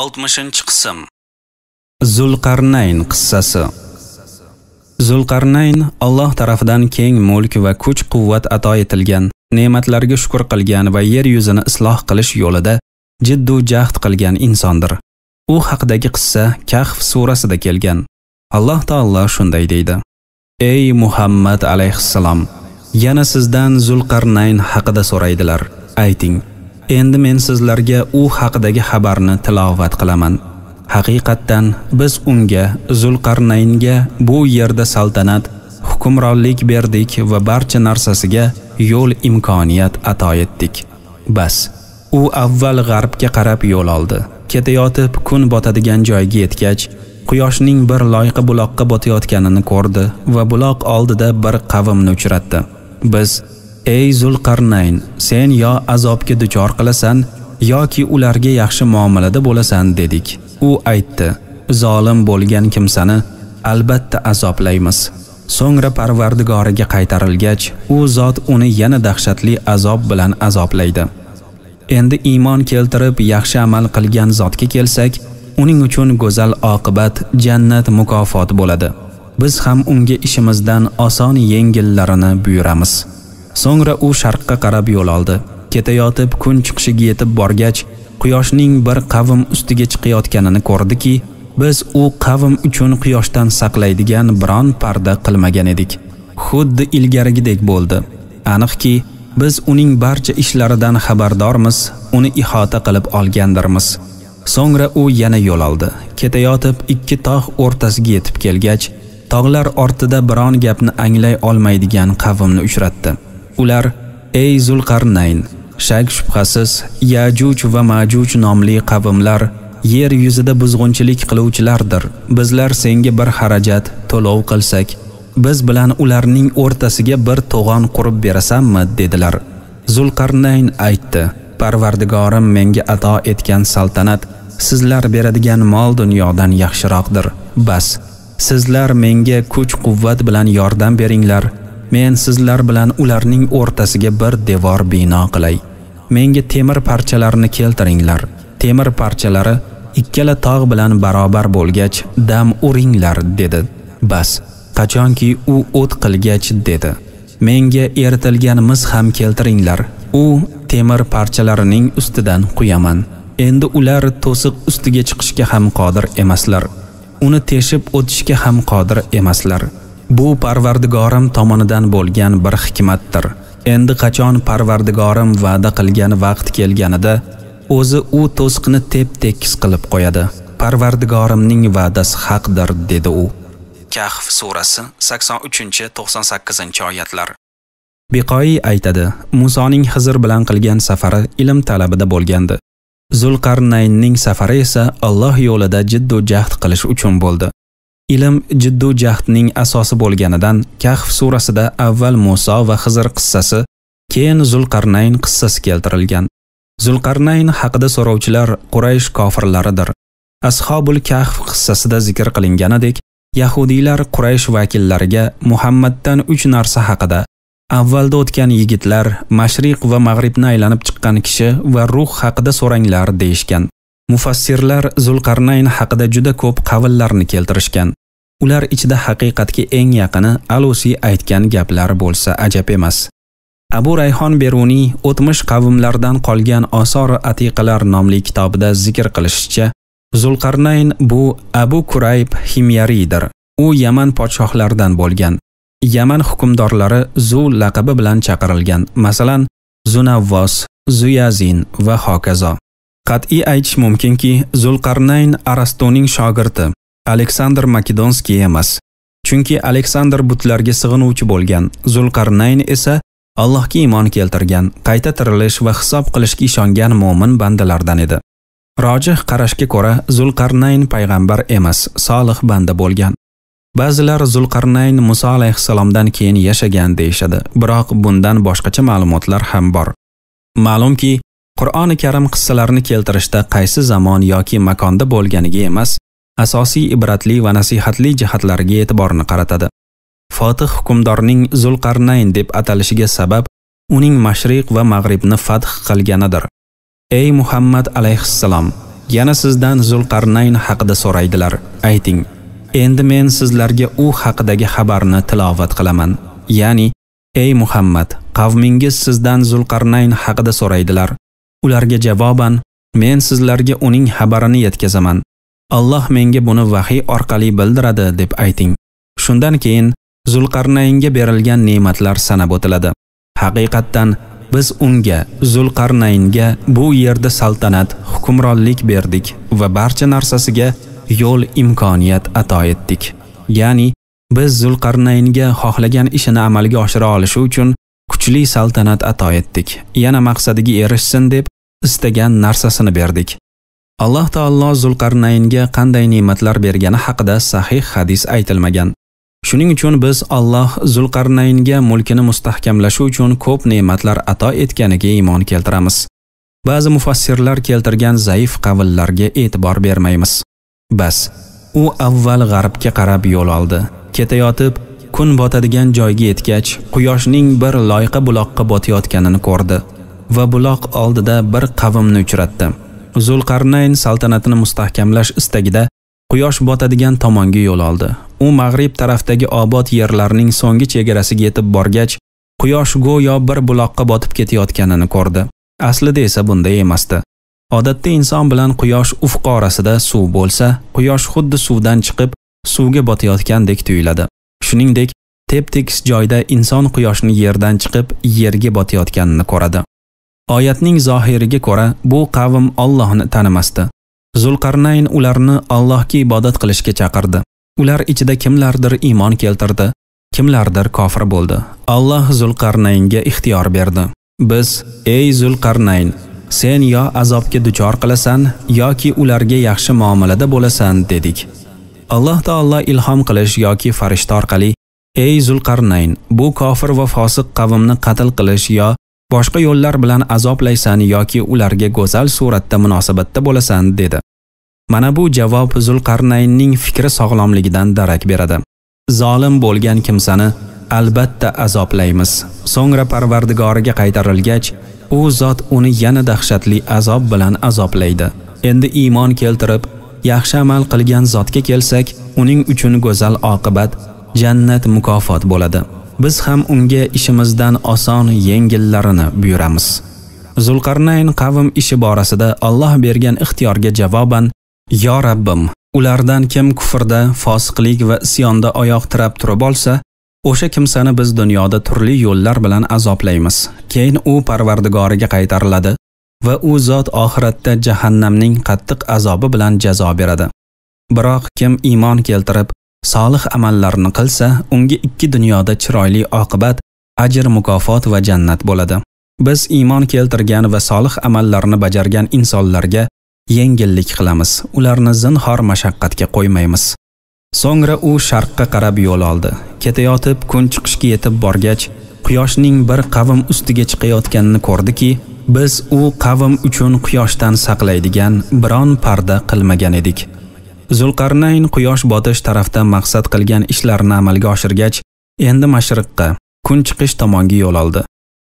oltmishinchi qism zulqarnayn qissasi zulqarnayn alloh tarafidan keng mulk va kuch quvvat ato etilgan ne'matlarga shukur qilgan va yer yuzini isloh qilish yo'lida jiddu jahd qilgan insondir u haqidagi qissa kahf surasida kelgan alloh taolo shunday deydi ey muhammad alayhissalom yana sizdan zulqarnayn haqida so'raydilar ayting Endi men sizlarga u haqidagi xabarni tilovat qilaman. Haqiqatdan biz unga Zulqarnaynga bu yerda saltanat, hukmronlik berdik va barcha narsasiga yo'l imkoniyat ato etdik. Bas, u avval g'arbga qarab yo'l oldi. Ketayotib kun botadigan joyga yetgach, quyoshning bir loyqa buloqqa botayotganini ko'rdi va buloq oldida bir qavmni uchratdi. Biz ey zulqarnayn sen yo azobga duchor qilasan yoki ularga yaxshi muomalada bo'lasan dedik u aytdi zolim bo'lgan kimsani albatta azoblaymiz so'ngra parvardigoriga qaytarilgach u zot uni yana dahshatli azob bilan azoblaydi endi iymon keltirib yaxshi amal qilgan zotga kelsak uning uchun go'zal oqibat jannat mukofot bo'ladi biz ham unga ishimizdan oson yengillarini buyuramiz So'ngra u sharqqa qarab yo'l oldi. Ketayotib kun chiqishiga yetib borgach, quyoshning bir qavm ustiga chiqayotganini ko'rdiki, biz u qavm uchun quyoshdan saqlaydigan biron parda qilmagan edik. Xuddi ilgarigidek bo'ldi. Aniqki, biz uning barcha ishlaridan xabardormiz, uni ihota qilib olgandirmiz. So'ngra u yana yo'l oldi. Ketayotib ikki tog' o'rtasiga yetib kelgach, tog'lar ortida biron gapni anglay olmaydigan qavmni uchratdi. Ular, ey Zulqarnayn, shak shubhasiz Yajuj va Majuj nomli qavmlar yer yuzida buzg'unchilik qiluvchilardir. Bizlar senga bir xarajat to'lov qilsak, biz bilan ularning o'rtasiga bir to'g'on qurib berasanmi dedilar. Zulqarnayn aytdi: Parvardigorim menga ato etgan saltanat sizlar beradigan mol dunyodan yaxshiroqdir. Bas, sizlar menga kuch-quvvat bilan yordam beringlar Men sizlar bilan ularning o'rtasiga bir devor bino qilay. Menga temir parchalarini keltiringlar. Temir parchalari ikkala tog' bilan barobar bo'lgach, dam uringlar dedi. Bas, qachonki u o't qilgach dedi. Menga eritilgan mis ham keltiringlar. U temir parchalarining ustidan quyaman. Endi ular to'siq ustiga chiqishga ham qodir emaslar. Uni teshib o'tishga ham qodir emaslar. Bu Parvardigorim tomonidan bo'lgan bir hikmatdir. Endi qachon Parvardigorim va'da qilgan vaqt kelganida o'zi u to'sqini tep-tekis qilib qo'yadi. Parvardigorimning va'dasi haqdir dedi u. Kahf surasi 83-98-oyatlar. Biqoyi aytadi, Musoning Xizr bilan qilgan safari ilm talabida bo'lgandi. Zulqarnaynning safari esa Alloh yo'lida jiddu jahd qilish uchun bo'ldi. Ilm jiddu jahdning asosi bo'lganidan Kahf surasida avval Muso va Xizr qissasi, keyin Zulqarnayn qissasi keltirilgan. Zulqarnayn haqida so'rovchilar Quraysh kofirlaridir. Ashabul Kahf qissasida zikr qilinganidek, Yahudiylar Quraysh vakillariga Muhammaddan 3 narsa haqida Avvalda o'tgan yigitlar, mashriq va mag'ribni aylanib chiqqan kishi va ruh haqida so'ranglar deyishgan. Mufassirlar Zulqarnayn haqida juda ko'p qavllarni keltirishgan. Ular ichida haqiqatga eng yaqini Alusi aytgan gaplar bo'lsa ajab emas. Abu Rayhon Beruniy o'tmish qavmlardan qolgan Osor atiqalar nomli kitobida zikr qilishicha, Zulqarnayn bu Abu Kurayb Himyaridir. U Yaman podshohlaridan bo'lgan. Yaman hukmdorlari Zul laqabi bilan chaqirilgan. Masalan, Zunavvos, Zuyazin va hokazo. Qat'iy aytish mumkinki, Zulqarnayn Arastoning shogirdi Aleksandr Makedonskiy emas. Chunki Aleksandr butlarga sig'inuvchi bo'lgan, Zulqarnayn esa Allohga iymon keltirgan, qayta tirilish va hisob qilishga ishongan mo'min bandalardan edi. Rojih qarashga ko'ra, Zulqarnayn payg'ambar emas, solih banda bo'lgan. Ba'zilar Zulqarnayn Musa alayhissalomdan keyin yashagan deyishadi, biroq bundan boshqacha ma'lumotlar ham bor. Ma'lumki, Qur'oni Karim qissalarini keltirishda qaysi zamon yoki makonda bo'lganiga emas, asosiy ibratli va nasihatli jihatlariga e'tiborni qaratadi. Fotih hukmdorning Zulqarnayn deb atalishiga sabab uning mashriq va mag'ribni fath qilganidir. Ey Muhammad alayhissalom, yana sizdan Zulqarnayn haqida so'raydilar. Ayting, endi men sizlarga u haqidagi xabarni tilovat qilaman. Ya'ni, ey Muhammad, qavmingiz sizdan Zulqarnayn haqida so'raydilar. Ularga javoban, men sizlarga uning xabarini yetkazaman. Alloh menga buni vahiy orqali bildiradi deb ayting. Shundan keyin zulqarnayinga berilgan ne'matlar sanab o'tiladi. Haqiqatdan biz unga zulqarnayinga bu yerda saltanat, hukmronlik berdik va barcha narsasiga yo'l imkoniyat ato etdik. Ya'ni biz zulqarnayinga xohlagan ishini amalga oshira olishi uchun kuchli saltanat ato etdik. Yana maqsadiga erishsin deb istagan narsasini berdik. Alloh taolo Zulqarnaynga qanday ne'matlar bergani haqida sahih hadis aytilmagan. Shuning uchun biz Alloh Zulqarnaynga mulkini mustahkamlashi uchun ko'p ne'matlar ato etganiga iymon keltiramiz. Ba'zi mufassirlar keltirgan zaif qavillarga e'tibor bermaymiz. Bas, u avval g'arbga qarab yo'l oldi. Ketayotib, kun botadigan joyga yetgach, quyoshning bir loyqa buloqqa botayotganini ko'rdi. va buloq oldida bir qavmni uchratdi. Zulqarnayn saltanatini mustahkamlash istagida quyosh botadigan tomonga yo'l oldi. U mag'rib tarafdagi obod yerlarning so'nggi chegarasiga yetib borgach, quyosh go'yo bir buloqqa botib ketayotganini ko'rdi. Aslida esa bunday emasdi. Odatda inson bilan quyosh ufq orasida suv bo'lsa, quyosh xuddi suvdan chiqib suvga botayotgandek tuyuladi. Shuningdek, tep-tekis joyda inson quyoshni yerdan chiqib yerga botayotganini ko'radi. Oyatning zohiriga ko'ra, bu qavm Allohni tanimasdi. Zulqarnayn ularni Allohga ibodat qilishga chaqirdi. Ular ichida kimlardir iymon keltirdi, kimlardir kofir bo'ldi. Alloh Zulqarnaynga ixtiyor berdi. Biz: "Ey Zulqarnayn, sen yo azobga duchor qilasan yoki ularga yaxshi muomalada bo'lasan" dedik. Alloh taolo ilhom qilish yoki farishta orqali: "Ey Zulqarnayn, bu kofir va fosiq qavmni qatl qilish yo boshqa yo'llar bilan azoblaysan yoki ularga go'zal suratda munosabatda bo'lasan dedi. Mana bu javob Zulqarnaynning fikri sog'lomligidan darak beradi. Zolim bo'lgan kimsani albatta azoblaymiz. So'ngra Parvardigoriga qaytarilgach, u zot uni yana dahshatli azob bilan azoblaydi. Endi iymon keltirib, yaxshi amal qilgan zotga kelsak, uning uchun go'zal oqibat jannat mukofot bo'ladi. biz ham unga ishimizdan oson yengillarini buyuramiz. Zulqarnayn qavm ishi borasida Alloh bergan ixtiyorga javoban Yo Rabbim, ulardan kim kufrda, fosiqlik va isyonda oyoq tirab turib olsa, o'sha kimsani biz dunyoda turli yo'llar bilan azoblaymiz. Keyin u Parvardigoriga qaytariladi va u zot oxiratda jahannamning qattiq azobi bilan jazo beradi. Biroq kim iymon keltirib, solih amallarni qilsa unga ikki dunyoda chiroyli oqibat ajr mukofot va jannat bo'ladi biz iymon keltirgan va solih amallarni bajargan insonlarga yengillik qilamiz ularni zinhor mashaqqatga qo'ymaymiz so'ngra u sharqqa qarab yo'l oldi ketayotib kun chiqishga yetib borgach quyoshning bir qavm ustiga chiqayotganini ko'rdiki biz u qavm uchun quyoshdan saqlaydigan biron parda qilmagan edik Zulqarnayn quyosh botish tarafda maqsad qilgan ishlarini amalga oshirgach, endi mashriqqa, kun chiqish tomonga yo'l oldi.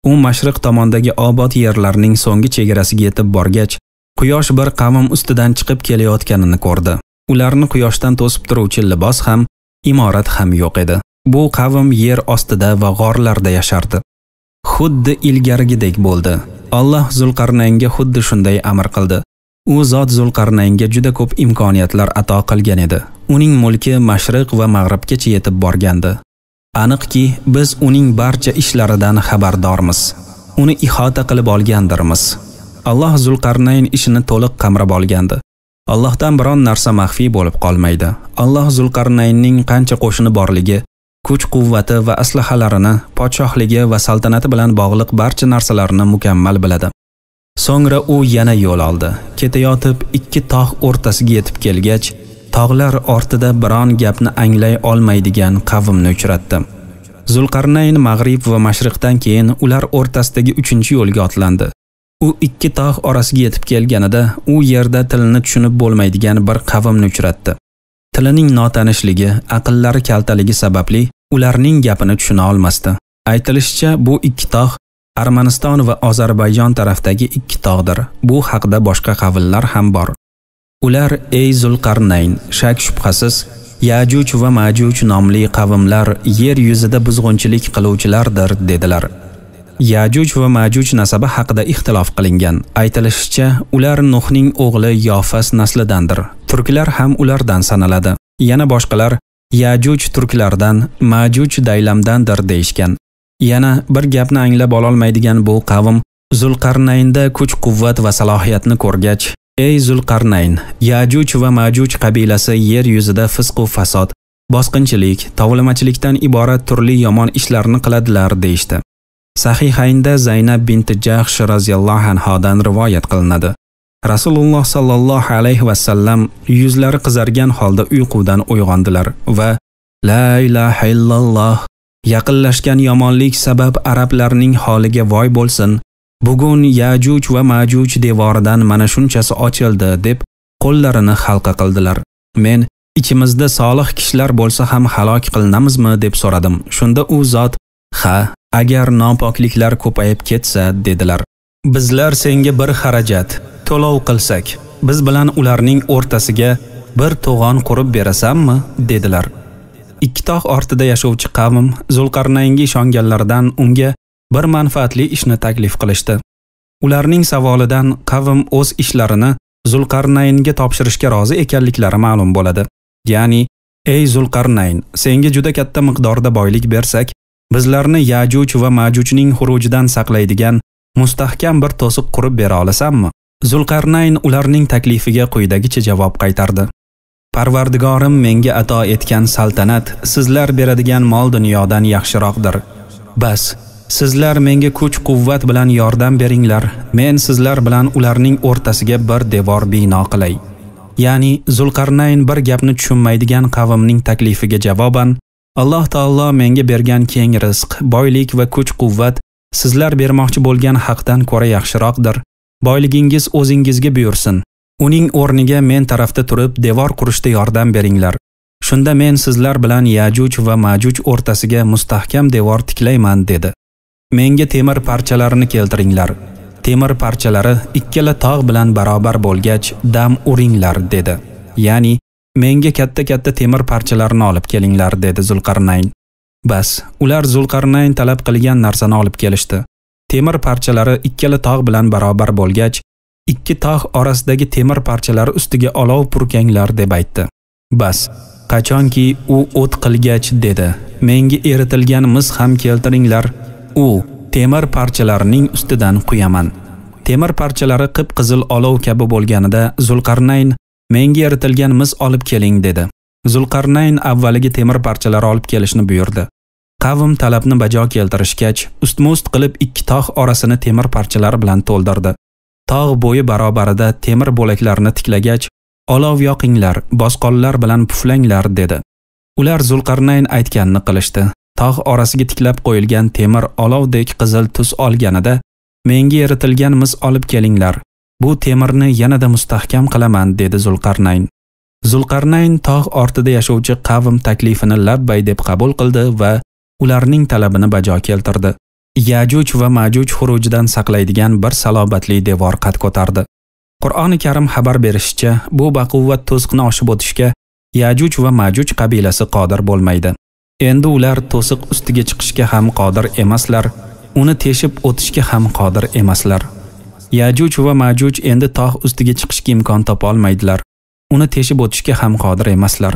U mashriq tomondagi obod yerlarning so'nggi chegarasiga yetib borgach, quyosh bir qavm ustidan chiqib kelayotganini ko'rdi. Ularni quyoshdan to'sib turuvchi libos ham, imorat ham yo'q edi. Bu qavm yer ostida va g'orlarda yashardi. Xuddi ilgarigidek bo'ldi. Alloh Zulqarnaynga xuddi shunday amr qildi. u zot zulqarnaynga juda ko'p imkoniyatlar ato qilgan edi uning mulki mashriq va mag'ribgacha yetib borgandi aniqki biz uning barcha ishlaridan xabardormiz uni ihota qilib olgandirmiz alloh zulqarnayn ishini to'liq qamrab olgandi allohdan biron narsa maxfiy bo'lib qolmaydi alloh zulqarnaynning qancha qo'shini borligi kuch quvvati va aslahalarini podshohligi va saltanati bilan bog'liq barcha narsalarni mukammal biladi So'ngra u yana yo'l oldi. Ketayotib ikki tog' o'rtasiga yetib kelgach, tog'lar ortida biron gapni anglay olmaydigan qavmni uchratdim. Zulqarnayn mag'rib va mashriqdan keyin ular o'rtasidagi 3-chi yo'lga otlandi. U ikki tog' orasiga yetib kelganida u yerda tilini tushunib bo'lmaydigan bir qavmni uchratdi. Tilining notanishligi, aqllari kaltaligi sababli ularning gapini tushuna olmasdi. Aytilishicha, bu ikki tog' Armaniston va Ozarbayjon tarafdagi ikki tog'dir. Bu haqda boshqa qavllar ham bor. Ular ey Zulqarnayn, shak shubhasiz Yajuj va Majuj nomli qavmlar yer yuzida buzg'unchilik qiluvchilardir dedilar. Yajuj va Majuj nasabi haqida ixtilof qilingan. Aytilishicha, ular Nuhning o'g'li Yofas naslidandir. Turklar ham ulardan sanaladi. Yana boshqalar Yajuj turklardan, Majuj daylamdandir deyishgan. Yana bir gapni anglab ololmaydigan bu qavm Zulqarnaynda kuch-quvvat va salohiyatni ko'rgach, ey Zulqarnayn, Yajuj va Majuj qabilasi yer yuzida fisq va fasod, bosqinchilik, tovlamachilikdan iborat turli yomon ishlarni qiladilar deyishdi. Sahihayinda Zainab binti Jahsh radhiyallohu anhodan rivoyat qilinadi. Rasululloh sallallohu alayhi va sallam yuzlari qizargan holda uyqudan uyg'ondilar va La ilaha illalloh Yaqinlashgan yomonlik sabab arablarning holiga voy bo'lsin. Bugun Yajuj va Majuj devoridan mana shunchasi ochildi deb qo'llarini halqa qildilar. Men ichimizda solih kishilar bo'lsa ham halok qilinamizmi deb so'radim. Shunda u zot "Ha, agar nopokliklar ko'payib ketsa" dedilar. Bizlar senga bir xarajat to'lov qilsak, biz bilan ularning o'rtasiga bir to'g'on qurib berasanmi?" dedilar. ikki tog' ortida yashovchi qavm zulqarnaynga ishonganlaridan unga bir manfaatli ishni taklif qilishdi ularning savolidan qavm o'z ishlarini zulqarnaynga topshirishga rozi ekanliklari ma'lum bo'ladi ya'ni ey zulqarnayn senga juda katta miqdorda boylik bersak bizlarni yajuj va majujning xurujidan saqlaydigan mustahkam bir to'siq qurib bera olasanmi zulqarnayn ularning taklifiga quyidagicha javob qaytardi Parvardigorim menga ato etgan saltanat sizlar beradigan mol dunyodan yaxshiroqdir. Bas, sizlar menga kuch-quvvat bilan yordam beringlar. Men sizlar bilan ularning o'rtasiga bir devor bino qilay. Ya'ni Zulqarnayn bir gapni tushunmaydigan qavmning taklifiga javoban Alloh taolo menga bergan keng rizq, boylik va kuch-quvvat sizlar bermoqchi bo'lgan haqdan ko'ra yaxshiroqdir. Boyligingiz o'zingizga buyursin. uning o'rniga men tarafda turib devor qurishda yordam beringlar shunda men sizlar bilan yajuj va majuj o'rtasiga mustahkam devor tiklayman dedi menga temir parchalarini keltiringlar temir parchalari ikkala tog' bilan barobar bo'lgach dam uringlar dedi ya'ni menga katta katta temir parchalarini olib kelinglar dedi zulqarnayn bas ular zulqarnayn talab qilgan narsani olib kelishdi temir parchalari ikkala tog' bilan barobar bo'lgach ikki tog' orasidagi temir parchalari ustiga olov purkanglar deb aytdi. Bas, qachonki u o't qilgach dedi, menga eritilgan mis ham keltiringlar, u temir parchalarining ustidan quyaman. Temir parchalari qip-qizil olov kabi bo'lganida Zulqarnayn menga eritilgan mis olib keling dedi. Zulqarnayn avvaliga temir parchalari olib kelishni buyurdi. Qavm talabni bajo keltirishgach, ustma-ust qilib ikki tog' orasini temir parchalari bilan to'ldirdi. tog' bo'yi barobarida temir bo'laklarni tiklagach olov yoqinglar bosqonlar bilan puflanglar dedi ular zulqarnayn aytganini qilishdi tog' orasiga tiklab qo'yilgan temir olovdek qizil tus olganida menga eritilgan mis olib kelinglar bu temirni yanada mustahkam qilaman dedi zulqarnayn zulqarnayn tog' ortida yashovchi qavm taklifini labbay deb qabul qildi va ularning talabini bajo keltirdi yajuj va majuj xurujidan saqlaydigan bir salobatli devor qad ko'tardi qur'oni karim xabar berishicha bu baquvvat to'siqni oshib o'tishga yajuj va majuj qabilasi qodir bo'lmaydi endi ular to'siq ustiga chiqishga ham qodir emaslar uni teshib o'tishga ham qodir emaslar yajuj va majuj endi tog' ustiga chiqishga imkon topa olmaydilar. uni teshib o'tishga ham qodir emaslar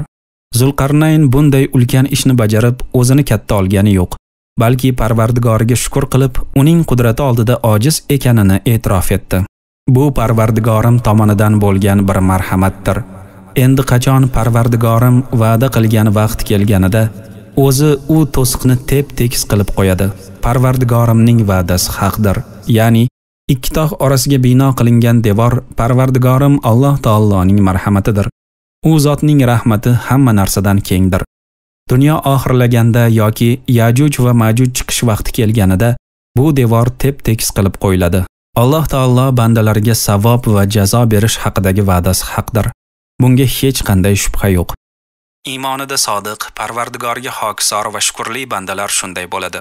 zulqarnayn bunday ulkan ishni bajarib o'zini katta olgani yo'q balki parvardigoriga shukur qilib uning qudrati oldida ojiz ekanini e'tirof etdi bu parvardigorim tomonidan bo'lgan bir marhamatdir endi qachon parvardigorim va'da qilgan vaqt kelganida o'zi u to'siqni tep tekis qilib qo'yadi parvardigorimning va'dasi haqdir ya'ni ikki tog' orasiga bino qilingan devor parvardigorim alloh taoloning marhamatidir u zotning rahmati hamma narsadan kengdir Dunyo oxirlaganda yoki Yajuj va Majuj chiqish vaqti kelganida bu devor tep-tekis qilib qo'yiladi. Alloh taolo bandalariga savob va jazo berish haqidagi va'dasi haqdir. Bunga hech qanday shubha yo'q. Iymonida sodiq, Parvardigorga hokisor va shukrli bandalar shunday bo'ladi.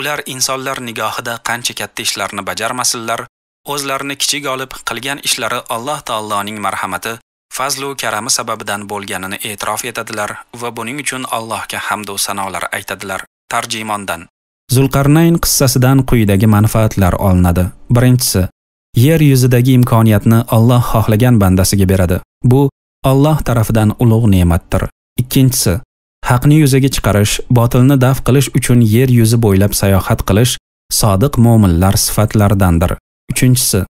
Ular insonlar nigohida qancha katta ishlarni bajarmasinlar, o'zlarini kichik olib qilgan ishlari Alloh taoloning marhamati fazlu karami sababidan bo'lganini e'tirof etadilar va buning uchun allohga hamdu sanolar aytadilar tarjimondan zulqarnayn qissasidan quyidagi manfaatlar olinadi birinchisi yer yuzidagi imkoniyatni Alloh xohlagan bandasiga beradi bu Alloh tarafidan ulug' ne'matdir ikkinchisi haqni yuzaga chiqarish botilni daf qilish uchun yer yuzi bo'ylab sayohat qilish sodiq mo'minlar sifatlaridandir uchinchisi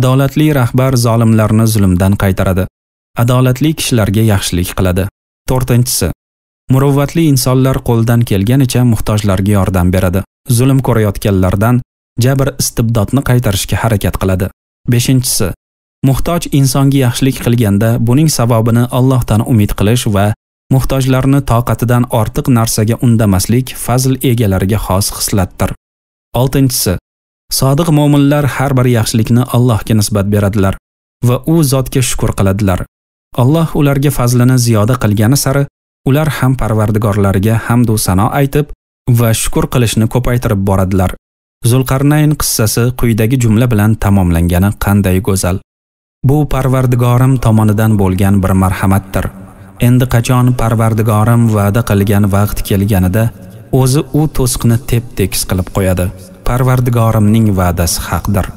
adolatli rahbar zolimlarni zulmdan qaytaradi adolatli kishilarga yaxshilik qiladi. 4. Muruvvatli insonlar qo'ldan kelganicha muhtojlarga yordam beradi. Zulm ko'rayotganlardan jabr istibdodni qaytarishga harakat qiladi. 5. Muhtoj insonga yaxshilik qilganda buning savobini Allohdan umid qilish va muhtojlarni toqatidan ortiq narsaga undamaslik fazl egalariga xos xislatdir. 6. Sodiq mo'minlar har bir yaxshilikni Allohga nisbat beradilar va u zotga shukr qiladilar. Alloh ularga fazlini ziyoda qilgani sari ular ham parvardigorlariga hamd va sano aytib va shukr qilishni ko'paytirib boradilar. Zulqarnayn qissasi quyidagi jumla bilan tamomlangani qanday go'zal. Bu Parvardigorim tomonidan bo'lgan bir marhamatdir. Endi qachon Parvardigorim va'da qilgan vaqt kelganida o'zi u to'siqni tep-tekis qilib qo'yadi. Parvardigorimning va'dasi haqdir.